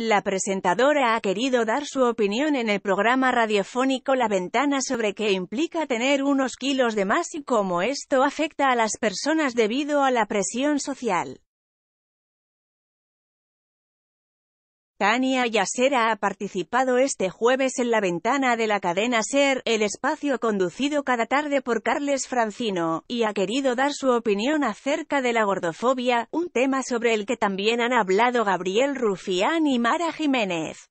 La presentadora ha querido dar su opinión en el programa radiofónico La Ventana sobre qué implica tener unos kilos de más y cómo esto afecta a las personas debido a la presión social. Tania Yasera ha participado este jueves en La Ventana de la cadena SER, el espacio conducido cada tarde por Carles Francino, y ha querido dar su opinión acerca de la gordofobia, un tema sobre el que también han hablado Gabriel Rufián y Mara Jiménez.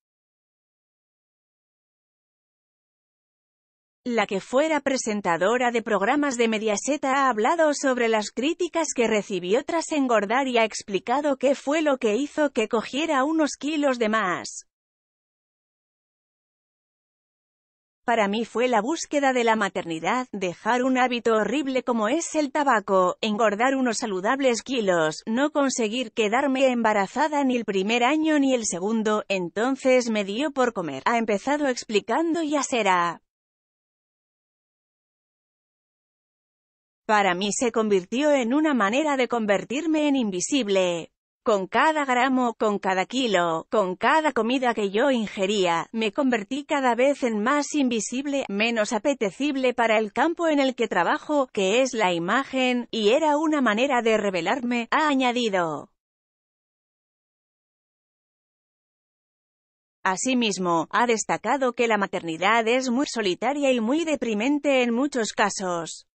la que fuera presentadora de programas de Mediaset ha hablado sobre las críticas que recibió tras engordar y ha explicado qué fue lo que hizo que cogiera unos kilos de más. Para mí fue la búsqueda de la maternidad, dejar un hábito horrible como es el tabaco, engordar unos saludables kilos, no conseguir quedarme embarazada ni el primer año ni el segundo, entonces me dio por comer. Ha empezado explicando y será. Para mí se convirtió en una manera de convertirme en invisible. Con cada gramo, con cada kilo, con cada comida que yo ingería, me convertí cada vez en más invisible, menos apetecible para el campo en el que trabajo, que es la imagen, y era una manera de revelarme, ha añadido. Asimismo, ha destacado que la maternidad es muy solitaria y muy deprimente en muchos casos.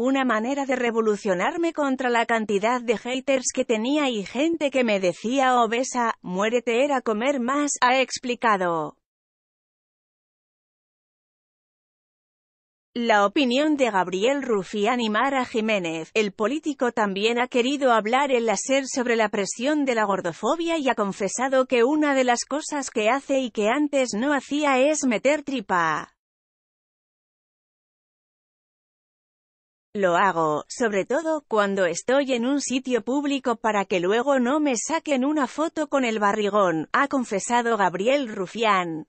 Una manera de revolucionarme contra la cantidad de haters que tenía y gente que me decía obesa, muérete era comer más, ha explicado. La opinión de Gabriel Rufián y Mara Jiménez, el político también ha querido hablar en la SER sobre la presión de la gordofobia y ha confesado que una de las cosas que hace y que antes no hacía es meter tripa. Lo hago, sobre todo, cuando estoy en un sitio público para que luego no me saquen una foto con el barrigón, ha confesado Gabriel Rufián.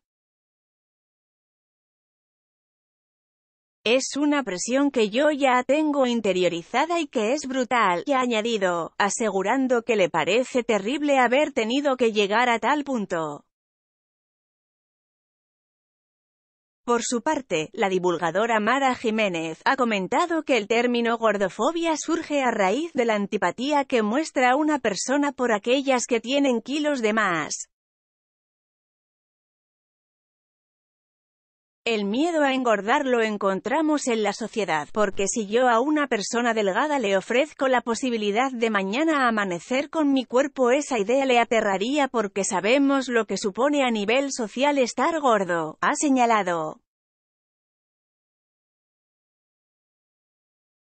Es una presión que yo ya tengo interiorizada y que es brutal, y ha añadido, asegurando que le parece terrible haber tenido que llegar a tal punto. Por su parte, la divulgadora Mara Jiménez ha comentado que el término gordofobia surge a raíz de la antipatía que muestra una persona por aquellas que tienen kilos de más. El miedo a engordar lo encontramos en la sociedad, porque si yo a una persona delgada le ofrezco la posibilidad de mañana amanecer con mi cuerpo, esa idea le aterraría porque sabemos lo que supone a nivel social estar gordo, ha señalado.